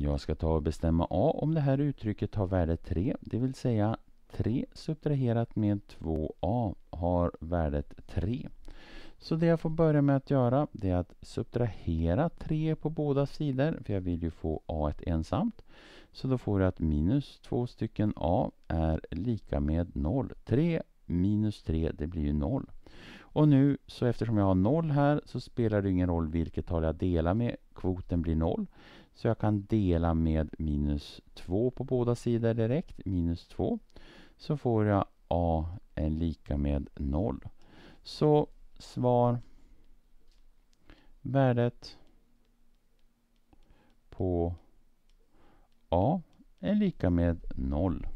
Jag ska ta och bestämma A om det här uttrycket har värdet 3, det vill säga 3 subtraherat med 2A har värdet 3. Så det jag får börja med att göra det är att subtrahera 3 på båda sidor, för jag vill ju få A ensamt. Så då får jag att minus 2 stycken A är lika med 0. 3 minus 3, det blir ju 0. Och nu, så eftersom jag har noll här, så spelar det ingen roll vilket tal jag delar med. Kvoten blir noll. Så jag kan dela med minus 2 på båda sidor direkt, minus 2. Så får jag a är lika med 0. Så svar värdet på a är lika med 0.